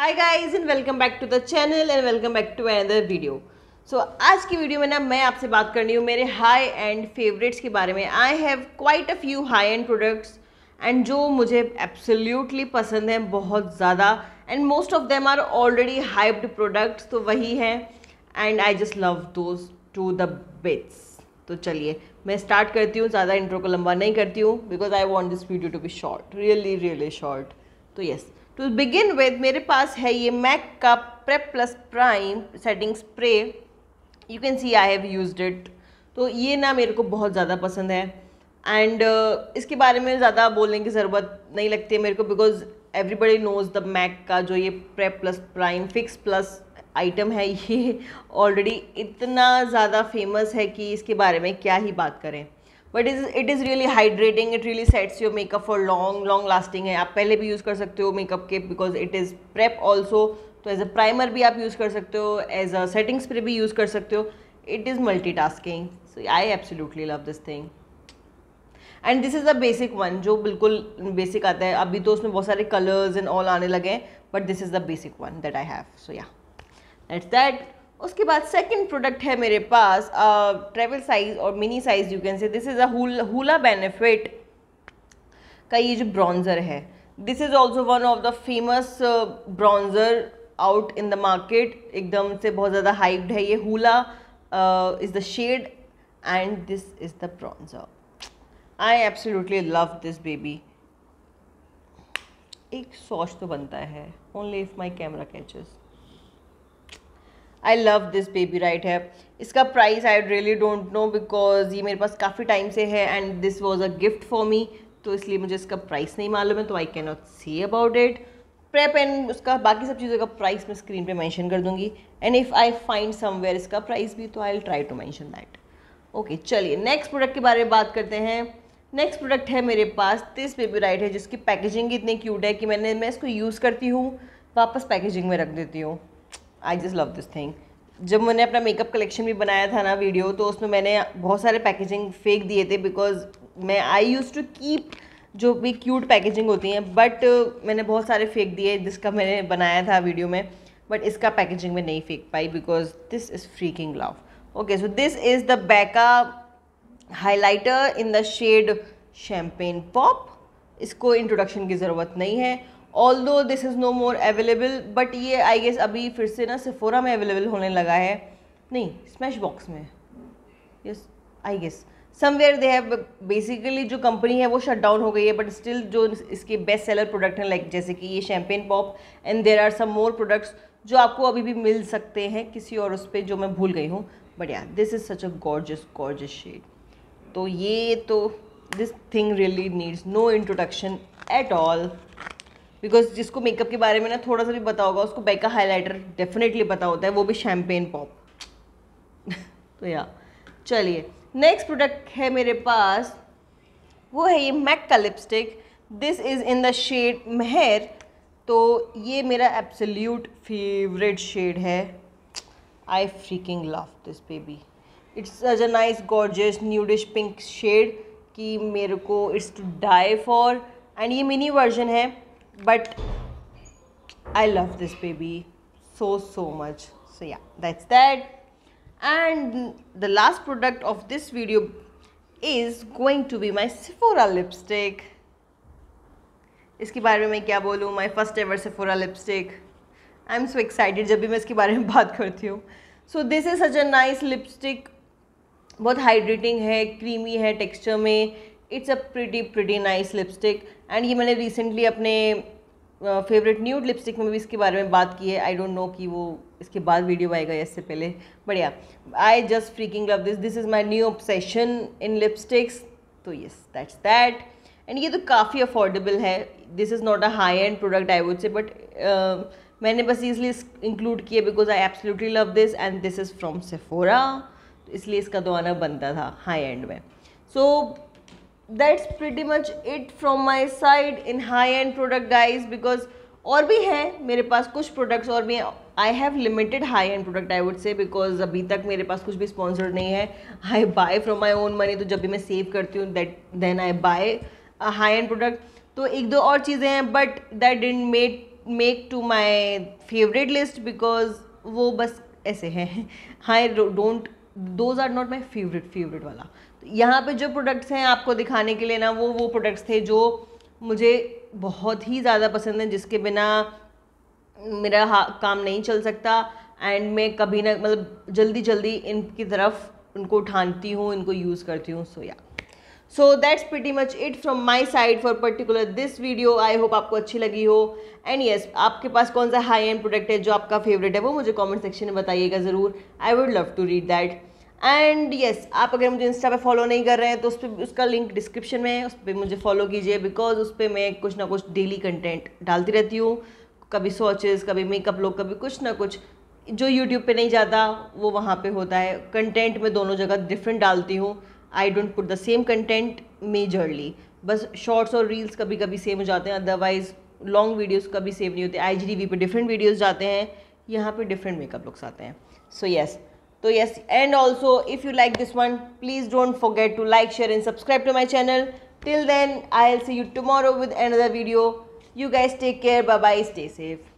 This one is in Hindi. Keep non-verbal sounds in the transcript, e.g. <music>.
high guys and welcome back to the channel and welcome back to another video so आज की वीडियो में ना मैं आपसे बात करनी हूँ मेरे हाई एंड फेवरेट्स के बारे में I have quite a few high end products and जो मुझे एब्सोल्यूटली पसंद हैं बहुत ज़्यादा and most of them are already hyped products तो वही हैं and I just love those to the bits तो चलिए मैं स्टार्ट करती हूँ ज़्यादा इंट्रो को लंबा नहीं करती हूँ because I want this video to be short really really short तो यस टू बिगिन विद मेरे पास है ये मैक का prep plus prime setting spray you can see I have use it तो ये ना मेरे को बहुत ज़्यादा पसंद है एंड uh, इसके बारे में ज़्यादा बोलने की ज़रूरत नहीं लगती है मेरे को because everybody knows the MAC का जो ये prep plus prime fix plus item है ये ऑलरेडी इतना ज़्यादा फेमस है कि इसके बारे में क्या ही बात करें but is it is really hydrating it really sets your makeup for long long lasting है आप पहले भी यूज़ कर सकते हो मेकअप के because it is prep also तो एज अ प्राइमर भी आप यूज़ कर सकते हो एज अ सेटिंग स्प्रे भी यूज़ कर सकते हो it is multitasking so I absolutely love this thing and this is a basic one जो बिल्कुल बेसिक आता है अभी तो उसमें बहुत सारे कलर्स एंड ऑल आने लगे हैं but this is the basic one that I have so yeah that's that उसके बाद सेकंड प्रोडक्ट है मेरे पास ट्रेवल साइज़ और mini size you can say this is अला बेनिफिट का ये जो ब्रॉन्ज़र है this is also one of the famous bronzer out in the market एकदम से बहुत ज़्यादा हाइप्ड है ये Hoola is the shade and this is the bronzer I absolutely love this baby एक सॉच तो बनता है only if my camera catches I love this baby right है इसका price I really don't know because ये मेरे पास काफ़ी टाइम से है and this was a gift for me तो इसलिए मुझे इसका प्राइस नहीं मालूम है तो I can not say about it prep and उसका बाकी सब चीज़ों का प्राइस मैं स्क्रीन पे मेंशन कर दूंगी and if I find somewhere इसका प्राइस भी तो I try to mention that okay चलिए नेक्स्ट प्रोडक्ट के बारे में बात करते हैं नेक्स्ट प्रोडक्ट है मेरे पास दिस बेबी राइट है जिसकी पैकेजिंग इतनी क्यूट है कि मैंने मैं इसको यूज़ करती हूँ वापस पैकेजिंग में रख देती हूँ I just love this thing जब मैंने अपना मेकअप कलेक्शन भी बनाया था ना वीडियो तो उसमें मैंने बहुत सारे पैकेजिंग फेंक दिए थे बिकॉज मैं आई यूज़ टू कीप जो भी क्यूट पैकेजिंग होती हैं बट uh, मैंने बहुत सारे फेंक दिए जिसका मैंने बनाया था वीडियो में बट इसका पैकेजिंग में नहीं फेंक पाई because this is freaking love okay so this is the Becca highlighter in the shade champagne pop इसको इंट्रोडक्शन की ज़रूरत नहीं है although this is no more available but ये आई गेस अभी फिर से ना सिफोरा में अवेलेबल होने लगा है नहीं स्मैश बॉक्स में yes I guess somewhere they have basically जो कंपनी है वो शट डाउन हो गई है बट स्टिल जो इसके बेस्ट सेलर प्रोडक्ट हैं लाइक जैसे कि ये champagne pop and there are some more products जो आपको अभी भी मिल सकते हैं किसी और उस पर जो मैं भूल गई हूँ but yeah this is such a gorgeous gorgeous shade तो ये तो this thing really needs no introduction at all because जिसको मेकअप के बारे में ना थोड़ा सा भी पता होगा उसको बैक का हाईलाइटर डेफिनेटली पता होता है वो भी शैम्पेन पॉप <laughs> तो या चलिए नेक्स्ट प्रोडक्ट है मेरे पास वो है ये मैक का lipstick this is in the shade Mehr तो ये मेरा एब्सल्यूट फेवरेट शेड है I freaking love this baby it's as a nice gorgeous nudish pink shade कि मेरे को it's to die for and ये मिनी वर्जन है but I love this baby so so much so yeah that's that and the last product of this video is going to be my Sephora lipstick इसके बारे में क्या बोलूँ my first ever Sephora lipstick I am so excited जब भी मैं इसके बारे में बात करती हूँ so this is such a nice lipstick बहुत हाइड्रेटिंग है क्रीमी है टेक्सचर में it's a pretty pretty nice lipstick and ये मैंने रिसेंटली अपने फेवरेट न्यूड लिपस्टिक में भी इसके बारे में बात की है आई डोंट नो कि वो इसके बाद वीडियो आएगा या इससे पहले बढ़िया I just freaking love this this is my new obsession in lipsticks तो येस दैट्स दैट एंड ये तो काफ़ी अफोर्डेबल है this is not a high end product I would say but मैंने बस इसलिए इंक्लूड किया because I absolutely love this and this is from Sephora इसलिए इसका दो तो आना बनता था हाई एंड में so so, that's pretty much it from my side in high end product guys because और भी हैं मेरे पास कुछ प्रोडक्ट्स और भी हैं I have limited high end product I would say because अभी तक मेरे पास कुछ भी स्पॉन्सर्ड नहीं है I buy from my own money तो जब भी मैं सेव करती हूँ that then I buy high end product तो एक दो और चीज़ें हैं but that didn't made make to my favourite list because वो बस ऐसे हैं I <laughs> don't those are not my favourite favourite वाला तो यहाँ पे जो प्रोडक्ट्स हैं आपको दिखाने के लिए ना वो वो प्रोडक्ट्स थे जो मुझे बहुत ही ज़्यादा पसंद हैं जिसके बिना मेरा काम नहीं चल सकता एंड मैं कभी ना मतलब जल्दी जल्दी इनकी तरफ उनको उठानती हूँ इनको यूज़ करती हूँ so yeah so that's pretty much it from my side for particular this video I hope आपको अच्छी लगी हो एंड येस yes, आपके पास कौन सा हाई एंड प्रोडक्ट है जो आपका फेवरेट है वो मुझे कॉमेंट सेक्शन में बताइएगा ज़रूर I would love to read that and yes yes, आप अगर मुझे इंस्टा पे फॉलो नहीं कर रहे हैं तो उस पर उसका लिंक डिस्क्रिप्शन में है उस पर मुझे फॉलो कीजिए बिकॉज उस पर मैं कुछ ना कुछ डेली कंटेंट डालती रहती हूँ कभी सोचेस कभी मेकअप लोग कभी कुछ ना कुछ जो यूट्यूब पे नहीं जाता वो वहाँ पे होता है कंटेंट मैं दोनों जगह डिफरेंट डालती हूँ I don't put the same content majorly बस शॉर्ट्स और रील्स कभी कभी सेम हो जाते हैं अदरवाइज़ लॉन्ग वीडियोस कभी सेम नहीं होते आई जी डी वी पर डिफरेंट वीडियोज़ जाते हैं यहाँ पर डिफरेंट मेकअप लुक्स आते हैं so so, yes yes, So yes and also if you like this one please don't forget to like share and subscribe to my channel till then i'll see you tomorrow with another video you guys take care bye bye stay safe